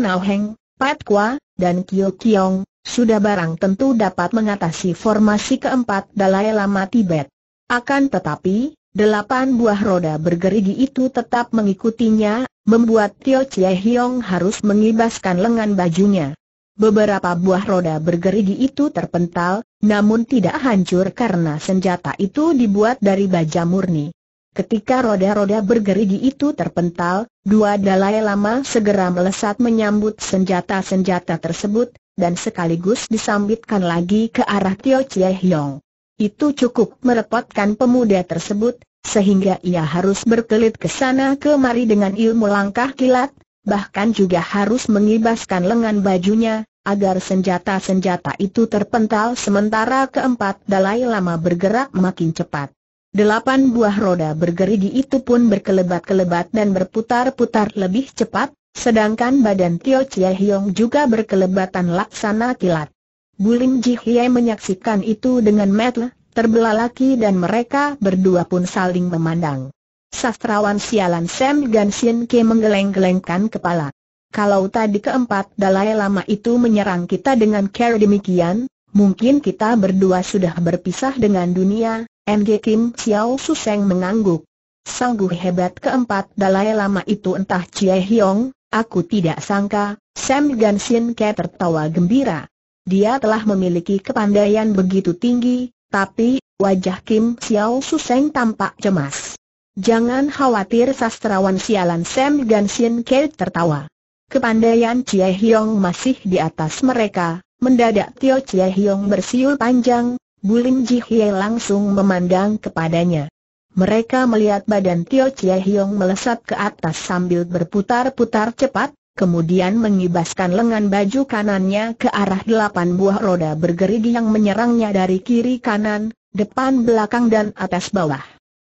Pat Kwa, dan Kyo Kiong, sudah barang tentu dapat mengatasi formasi keempat Dalai Lama Tibet. Akan tetapi, delapan buah roda bergerigi itu tetap mengikutinya, membuat Tio Chie Hiong harus mengibaskan lengan bajunya. Beberapa buah roda bergerigi itu terpental, namun tidak hancur karena senjata itu dibuat dari baja murni. Ketika roda-roda bergerigi itu terpental, dua dalai lama segera melesat menyambut senjata-senjata tersebut, dan sekaligus disambitkan lagi ke arah Tio Chie Hiong. Itu cukup merepotkan pemuda tersebut, sehingga ia harus berkelit ke sana kemari dengan ilmu langkah kilat, bahkan juga harus mengibaskan lengan bajunya, agar senjata-senjata itu terpental sementara keempat Dalai Lama bergerak makin cepat. Delapan buah roda bergerigi itu pun berkelebat-kelebat dan berputar-putar lebih cepat, sedangkan badan Tio Chie Hiong juga berkelebatan laksana kilat. Bulim Ji Hye menyaksikan itu dengan mata terbelalaki dan mereka berdua pun saling memandang. Sastrawan sialan Sam Sien Ke menggeleng-gelengkan kepala. Kalau tadi keempat Dalai Lama itu menyerang kita dengan care demikian, mungkin kita berdua sudah berpisah dengan dunia, MG Kim Xiao Suseng mengangguk. Sangguh hebat keempat Dalai Lama itu entah Cie Hiong, aku tidak sangka, Sam Gansin Ke tertawa gembira. Dia telah memiliki kepandaian begitu tinggi, tapi, wajah Kim Xiao Suseng tampak cemas. Jangan khawatir sastrawan sialan Sam Gansin Ke tertawa. Kepandaian Chie Hiong masih di atas mereka, mendadak Tio Chie Hiong bersiul panjang, Bulim Ji Hie langsung memandang kepadanya. Mereka melihat badan Tio Chie Hiong melesat ke atas sambil berputar-putar cepat, kemudian mengibaskan lengan baju kanannya ke arah delapan buah roda bergerigi yang menyerangnya dari kiri kanan, depan belakang dan atas bawah.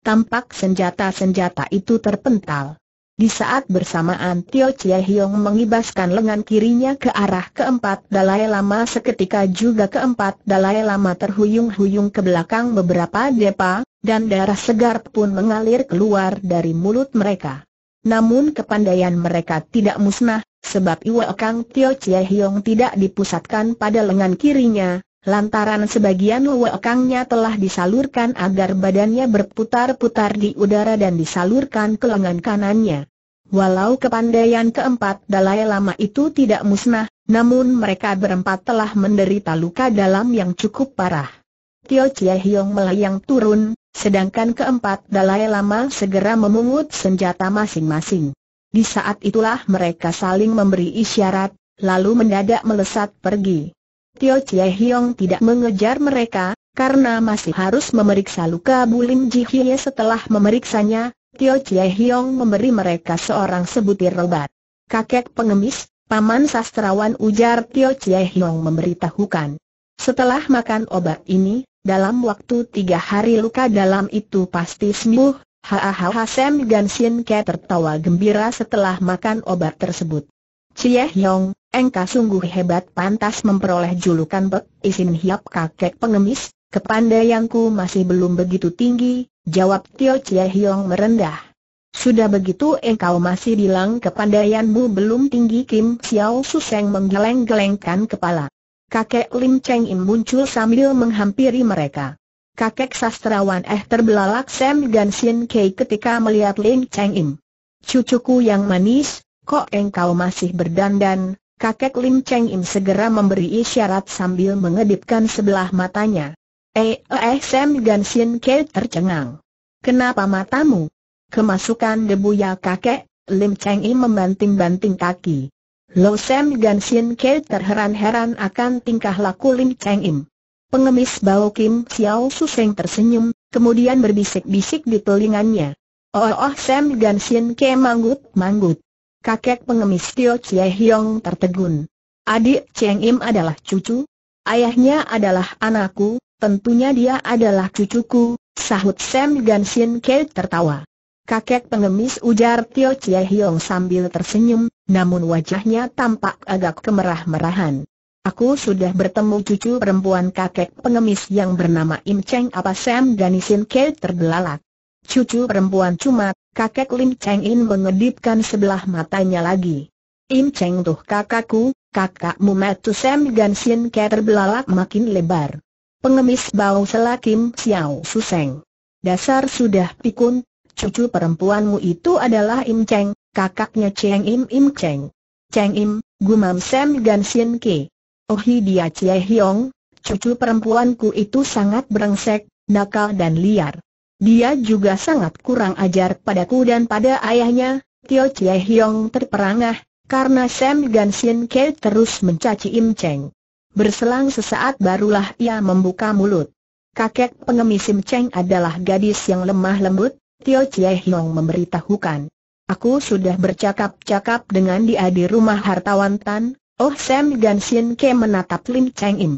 Tampak senjata-senjata itu terpental. Di saat bersamaan Tio Chia Hiong mengibaskan lengan kirinya ke arah keempat Dalai Lama seketika juga keempat Dalai Lama terhuyung-huyung ke belakang beberapa depa, dan darah segar pun mengalir keluar dari mulut mereka. Namun kepandaian mereka tidak musnah, sebab Iwa Kang Tio Chia Hiong tidak dipusatkan pada lengan kirinya, Lantaran sebagian wekangnya telah disalurkan agar badannya berputar-putar di udara dan disalurkan ke lengan kanannya. Walau kepandaian keempat Dalai Lama itu tidak musnah, namun mereka berempat telah menderita luka dalam yang cukup parah. Tio Chie Hiong melayang turun, sedangkan keempat Dalai Lama segera memungut senjata masing-masing. Di saat itulah mereka saling memberi isyarat, lalu mendadak melesat pergi. Tio Chie Hiong tidak mengejar mereka, karena masih harus memeriksa luka Bulim Ji Hye setelah memeriksanya, Tio Chie Hiong memberi mereka seorang sebutir obat. Kakek pengemis, paman sastrawan ujar Tio Chie Hiong memberitahukan. Setelah makan obat ini, dalam waktu tiga hari luka dalam itu pasti sembuh, Ha Ha Hahaha Sam Sin Ke tertawa gembira setelah makan obat tersebut. Sia Hiong, engkau sungguh hebat pantas memperoleh julukan Pek Isin Hiap kakek pengemis, kepandaianku masih belum begitu tinggi, jawab Tio Sia Hyong merendah. Sudah begitu engkau masih bilang kepandaianmu belum tinggi Kim Xiao Suseng menggeleng-gelengkan kepala. Kakek Lim Cheng Im muncul sambil menghampiri mereka. Kakek sastrawan eh terbelalak Sam Gansin Kei ketika melihat Lim Cheng Im. Cucuku yang manis, kok engkau masih berdandan, kakek Lim Cheng Im segera memberi isyarat sambil mengedipkan sebelah matanya. Eh, eh, Sam Gansin Ke tercengang. Kenapa matamu? Kemasukan debu ya kakek, Lim Cheng Im membanting-banting kaki. Lo Sam Gan Gansin Ke terheran-heran akan tingkah laku Lim Cheng Im. Pengemis Bao Kim Xiao Suseng tersenyum, kemudian berbisik-bisik di telinganya. Oh, oh, oh Sam Gan Gansin Ke manggut-manggut kakek pengemis Tio Chie Hiong tertegun. Adik Cheng Im adalah cucu, ayahnya adalah anakku, tentunya dia adalah cucuku, sahut Sam Sin Kei tertawa. Kakek pengemis ujar Tio Chie Hiong sambil tersenyum, namun wajahnya tampak agak kemerah-merahan. Aku sudah bertemu cucu perempuan kakek pengemis yang bernama Im Cheng apa Sam Ganisin Kei terbelalak. Cucu perempuan cuma kakek Lim Cheng In mengedipkan sebelah matanya lagi. Im Cheng tuh kakakku, kakakmu Metu Sam Gansin Ke terbelalak makin lebar. Pengemis bau selakim Xiao Suseng. Dasar sudah pikun, cucu perempuanmu itu adalah Im Cheng, kakaknya Cheng Im Im Cheng. Cheng Im, gumam Sam Gansin Ke. Ohi oh dia Cie Hiong, cucu perempuanku itu sangat berengsek, nakal dan liar. Dia juga sangat kurang ajar padaku dan pada ayahnya, Tio Chie Hiong terperangah, karena Sam Gan Sin Ke terus mencaci Im Cheng. Berselang sesaat barulah ia membuka mulut. Kakek pengemis Im Cheng adalah gadis yang lemah lembut, Tio Chie Hiong memberitahukan. Aku sudah bercakap-cakap dengan dia di rumah hartawan Tan, Oh Sam Gan Sin Ke menatap Lim Cheng Im.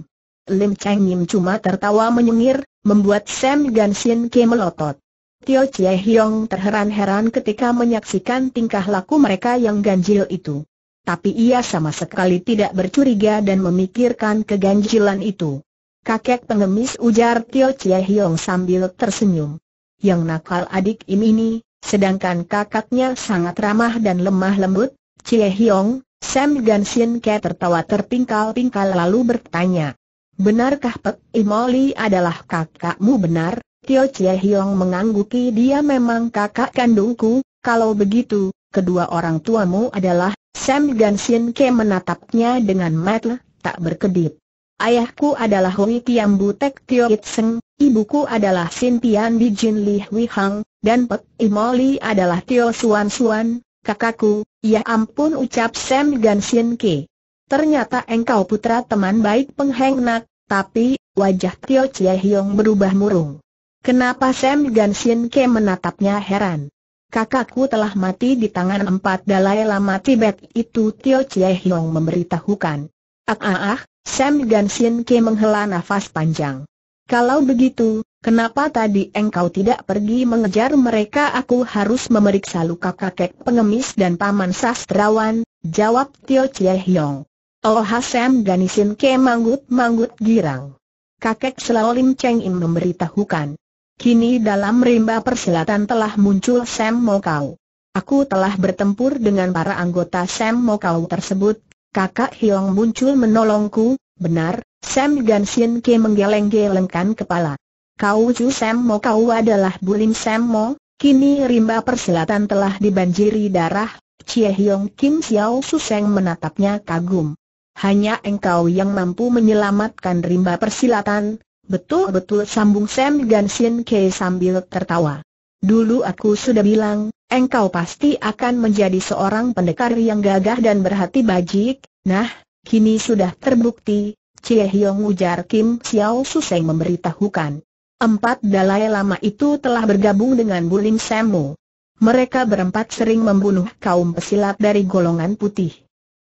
Lim Cheng Im cuma tertawa menyengir, membuat Sam Gansin Ke melotot. Tio Chie Hiong terheran-heran ketika menyaksikan tingkah laku mereka yang ganjil itu. Tapi ia sama sekali tidak bercuriga dan memikirkan keganjilan itu. Kakek pengemis ujar Tio Chie Hiong sambil tersenyum. Yang nakal adik Im ini, sedangkan kakaknya sangat ramah dan lemah lembut, Chie Hiong, Sam Gansin Ke tertawa terpingkal-pingkal lalu bertanya, Benarkah Pek Imoli adalah kakakmu benar? Tio Chie Hiong mengangguki dia memang kakak kandungku, kalau begitu, kedua orang tuamu adalah Sam Sin Ke menatapnya dengan matle, tak berkedip. Ayahku adalah Hui Tiam Butek Tio It Seng, ibuku adalah Sin Tian Jin Li Hui Hang, dan Pek Imoli adalah Tio Suan Suan, kakakku, ya ampun ucap Sam Sin Ke ternyata engkau putra teman baik Pengheng Nak, tapi, wajah Tio Chie Hiong berubah murung. Kenapa Sam Gansin Ke menatapnya heran? Kakakku telah mati di tangan empat Dalai Lama Tibet itu Tio Chie Hiong memberitahukan. Ah ah ah, Sam Gansin Ke menghela nafas panjang. Kalau begitu, kenapa tadi engkau tidak pergi mengejar mereka? Aku harus memeriksa luka kakek pengemis dan paman sastrawan, jawab Tio Chie Hiong. Oh Hasem Ganisin ke manggut-manggut girang. Kakek Selolim Lim Cheng Im memberitahukan. Kini dalam rimba persilatan telah muncul Sam Mokau. Aku telah bertempur dengan para anggota Sam Mokau tersebut. Kakak Hiong muncul menolongku, benar, Sam Gansin Ke menggeleng-gelengkan kepala. Kau Ju Sam Mokau adalah Bulim Sam Mo, kini rimba persilatan telah dibanjiri darah, Cie Hiong Kim Xiao Suseng menatapnya kagum. Hanya engkau yang mampu menyelamatkan rimba persilatan, betul-betul sambung Sam Gansin Ke sambil tertawa. Dulu aku sudah bilang, engkau pasti akan menjadi seorang pendekar yang gagah dan berhati bajik, nah, kini sudah terbukti, Cie Hyong ujar Kim Xiao Suseng memberitahukan. Empat dalai lama itu telah bergabung dengan Bulim Semu. Mereka berempat sering membunuh kaum pesilat dari golongan putih.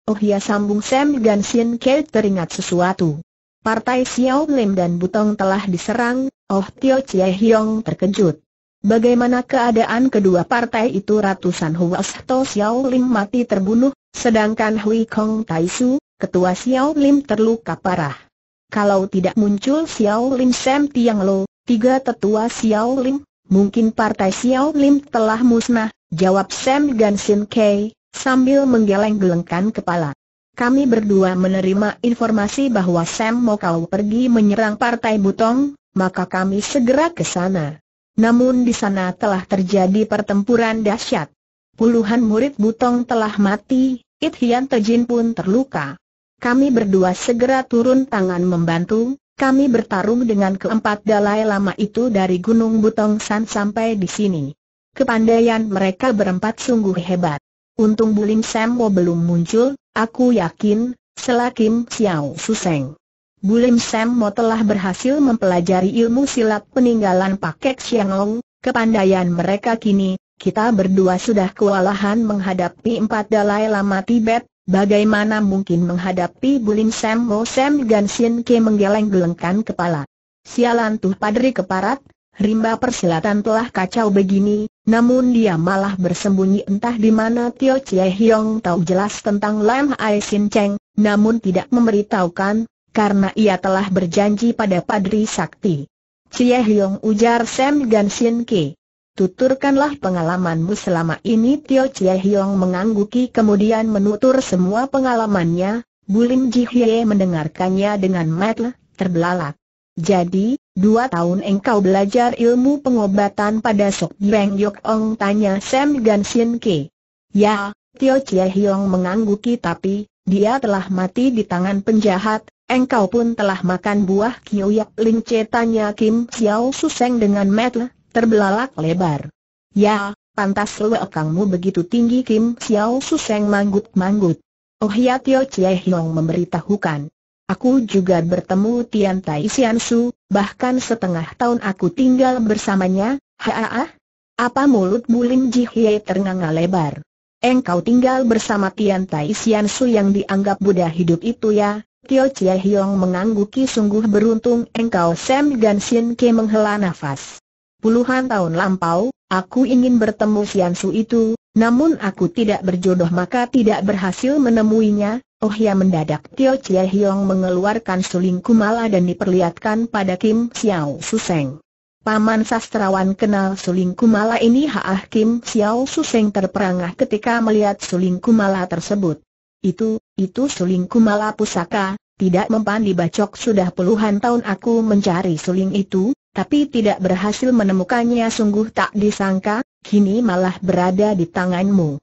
Oh ya sambung Sam dan Sin Kate teringat sesuatu. Partai Xiao Lim dan Butong telah diserang, Oh Tio Chie Hiong terkejut. Bagaimana keadaan kedua partai itu ratusan Hua Sato Xiao Lim mati terbunuh, sedangkan Hui Kong Tai Su, ketua Xiao Lim terluka parah. Kalau tidak muncul Xiao Lim Sam Tiang Lo, tiga tetua Xiao Lim, mungkin partai Xiao Lim telah musnah, jawab Sam Gansin Kei, sambil menggeleng-gelengkan kepala. Kami berdua menerima informasi bahwa Sam mau Mokau pergi menyerang Partai Butong, maka kami segera ke sana. Namun di sana telah terjadi pertempuran dahsyat. Puluhan murid Butong telah mati, It Hian Tejin pun terluka. Kami berdua segera turun tangan membantu, kami bertarung dengan keempat Dalai Lama itu dari Gunung Butong San sampai di sini. Kepandaian mereka berempat sungguh hebat. Untung Bulim Sembo belum muncul, aku yakin, selakim Xiao Suseng. Bulim Sembo telah berhasil mempelajari ilmu silat peninggalan Pakek Xianglong, kepandaian mereka kini, kita berdua sudah kewalahan menghadapi empat dalai lama Tibet, bagaimana mungkin menghadapi Bulim Sembo Sem Gansin Ke menggeleng-gelengkan kepala. Sialan tuh padri keparat, rimba persilatan telah kacau begini, namun dia malah bersembunyi entah di mana Tio Chie Hiong tahu jelas tentang Lam Ai Sin Cheng, namun tidak memberitahukan, karena ia telah berjanji pada Padri Sakti. Chie Hiong ujar Sam Gan Sin Ki. Tuturkanlah pengalamanmu selama ini Tio Chie Hiong mengangguki kemudian menutur semua pengalamannya, Bulim Ji Hye mendengarkannya dengan matlah, terbelalak. Jadi, Dua tahun engkau belajar ilmu pengobatan pada Sok Beng Yok Ong tanya Sam Gan Sien Ke. Ya, Tio Chie Hiong mengangguki tapi, dia telah mati di tangan penjahat, engkau pun telah makan buah Yak Ling Che tanya Kim Xiao Suseng dengan metel, terbelalak lebar. Ya, pantas kamu begitu tinggi Kim Xiao Suseng manggut-manggut. Oh ya Tio Chie Hiong memberitahukan. Aku juga bertemu Tian Tai Sian Su, bahkan setengah tahun aku tinggal bersamanya, haa? Apa mulut Bulim Ji Hye ternganga lebar? Engkau tinggal bersama Tian Tai Sian Su yang dianggap Buddha hidup itu ya? Tio Chie Hiong mengangguki sungguh beruntung engkau Sam Gan Sien Ke menghela nafas. Puluhan tahun lampau, aku ingin bertemu Sian Su itu, namun aku tidak berjodoh maka tidak berhasil menemuinya, Oh ya mendadak Tio Chie Hiong mengeluarkan suling kumala dan diperlihatkan pada Kim Xiao Suseng. Paman sastrawan kenal suling kumala ini Haah Kim Xiao Suseng terperangah ketika melihat suling kumala tersebut. Itu, itu suling kumala pusaka, tidak mempan dibacok sudah puluhan tahun aku mencari suling itu, tapi tidak berhasil menemukannya sungguh tak disangka, kini malah berada di tanganmu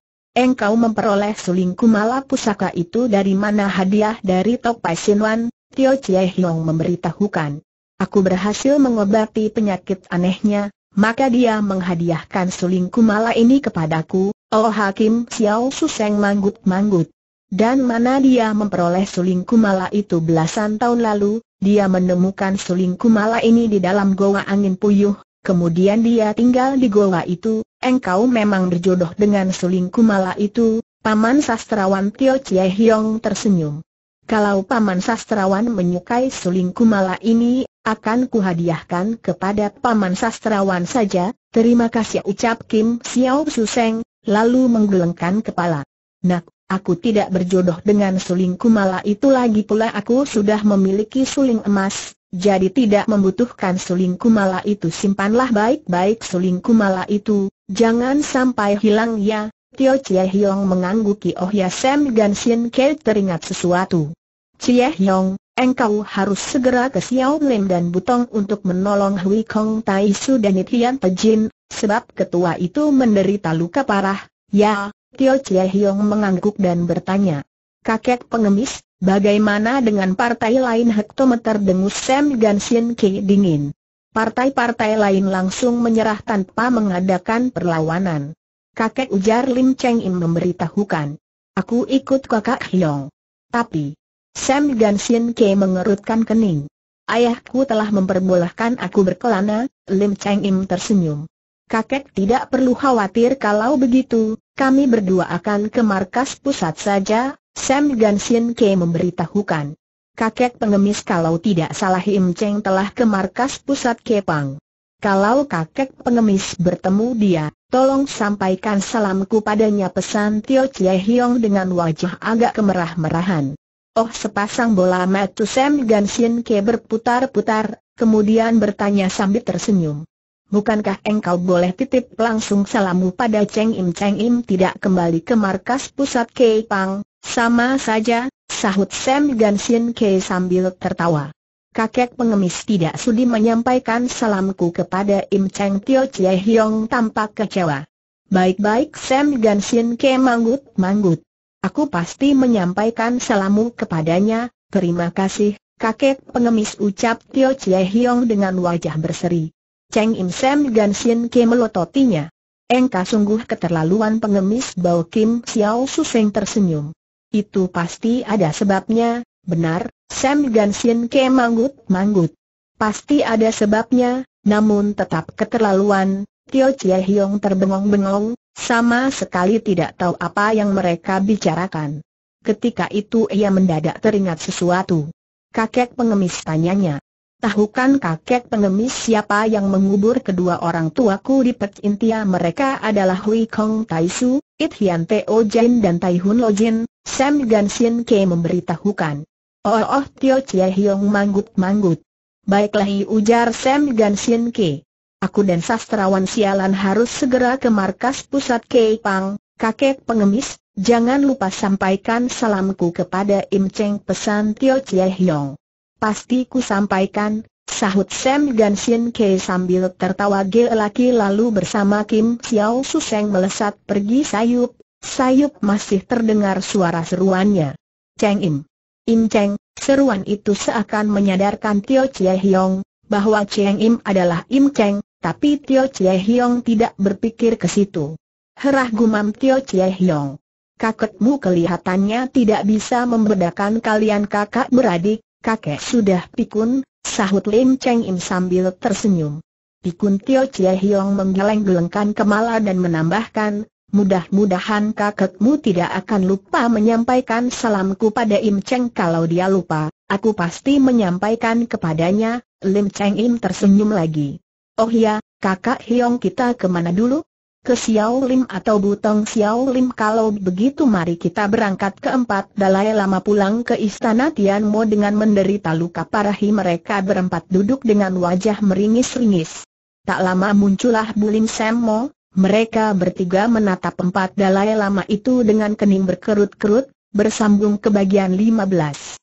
engkau memperoleh suling kumala pusaka itu dari mana hadiah dari Tok Pai Sin Wan, Tio Chie Hiong memberitahukan. Aku berhasil mengobati penyakit anehnya, maka dia menghadiahkan suling kumala ini kepadaku, oh Hakim Xiao Suseng manggut-manggut. Dan mana dia memperoleh suling kumala itu belasan tahun lalu, dia menemukan suling kumala ini di dalam goa angin puyuh, kemudian dia tinggal di goa itu, engkau memang berjodoh dengan suling kumala itu, Paman Sastrawan Tio Chie Hiong tersenyum. Kalau Paman Sastrawan menyukai suling kumala ini, akan kuhadiahkan kepada Paman Sastrawan saja, terima kasih ucap Kim Xiao Suseng, lalu menggelengkan kepala. Nak, aku tidak berjodoh dengan suling kumala itu lagi pula aku sudah memiliki suling emas, jadi tidak membutuhkan suling kumala itu simpanlah baik-baik suling kumala itu, jangan sampai hilang ya. Tio Chie Hiong mengangguki Oh Ya Sam dan Sien Ke teringat sesuatu. Chie Hiong, engkau harus segera ke Xiao Lim dan Butong untuk menolong Hui Kong Tai Su dan Itian Pejin, sebab ketua itu menderita luka parah. Ya, Tio Chie Hiong mengangguk dan bertanya. Kakek pengemis, Bagaimana dengan partai lain hektometer dengus Sam Sien Ki dingin? Partai-partai lain langsung menyerah tanpa mengadakan perlawanan. Kakek ujar Lim Cheng Im memberitahukan. Aku ikut kakak Hiong. Tapi, Sam Sien Ke mengerutkan kening. Ayahku telah memperbolehkan aku berkelana, Lim Cheng Im tersenyum. Kakek tidak perlu khawatir kalau begitu, kami berdua akan ke markas pusat saja, Sam Gansin Ke memberitahukan. Kakek pengemis kalau tidak salah Im Cheng telah ke markas pusat Kepang. Kalau kakek pengemis bertemu dia, tolong sampaikan salamku padanya pesan Tio Chie Hiong dengan wajah agak kemerah-merahan. Oh sepasang bola mata Sam Gansin Ke berputar-putar, kemudian bertanya sambil tersenyum. Bukankah engkau boleh titip langsung salamu pada Cheng Im Cheng Im tidak kembali ke markas pusat Kepang? Sama saja, sahut Sam Sin Ke sambil tertawa. Kakek pengemis tidak sudi menyampaikan salamku kepada Im Cheng Tio Chie Hiong tampak kecewa. Baik-baik Sam Sin Ke manggut-manggut. Aku pasti menyampaikan salammu kepadanya, terima kasih, kakek pengemis ucap Tio Chie Hiong dengan wajah berseri. Cheng Im Sam Sin Ke melototinya. Engkau sungguh keterlaluan pengemis Bao Kim Xiao Suseng tersenyum. Itu pasti ada sebabnya, benar, Sam Gansin ke manggut-manggut. Pasti ada sebabnya, namun tetap keterlaluan, Tio Chie Hiong terbengong-bengong, sama sekali tidak tahu apa yang mereka bicarakan. Ketika itu ia mendadak teringat sesuatu. Kakek pengemis tanyanya. Tahukan kakek pengemis siapa yang mengubur kedua orang tuaku di Pek mereka adalah Hui Kong Tai Su, It Hian Teo Jin dan Tai Hun Lo Jin, Sam Gan Sien Ke memberitahukan. Oh, oh Tio Chie Hiong manggut-manggut. Baiklah ujar Sam Gan Sien Ke. Aku dan sastrawan sialan harus segera ke markas pusat Kei Pang, kakek pengemis, jangan lupa sampaikan salamku kepada Im Cheng pesan Tio Chie Hiong. Pasti ku sampaikan, Sahut Sam Gan Sien Ke sambil tertawa gelaki lalu bersama Kim Xiao Suseng melesat pergi sayup, Sayup masih terdengar suara seruannya. Cheng Im. Im Cheng, seruan itu seakan menyadarkan Tio Chie Hiong, bahwa Cheng Im adalah Im Cheng, tapi Tio Chie Hiong tidak berpikir ke situ. Herah gumam Tio Chie Hiong. Kakekmu kelihatannya tidak bisa membedakan kalian kakak beradik, kakek sudah pikun, sahut Lim Cheng Im sambil tersenyum. Pikun Tio Chie Hiong menggeleng-gelengkan kemala dan menambahkan, Mudah-mudahan kakekmu tidak akan lupa menyampaikan salamku pada Im Cheng kalau dia lupa, aku pasti menyampaikan kepadanya, Lim Cheng Im tersenyum lagi. Oh ya, kakak Hiong kita kemana dulu? Ke Xiao Lim atau Butong Xiao Lim kalau begitu mari kita berangkat keempat Dalai Lama pulang ke istana Tianmo dengan menderita luka parahi mereka berempat duduk dengan wajah meringis-ringis. Tak lama muncullah Bulim Semmo, mereka bertiga menatap empat dalai lama itu dengan kening berkerut-kerut, bersambung ke bagian lima belas.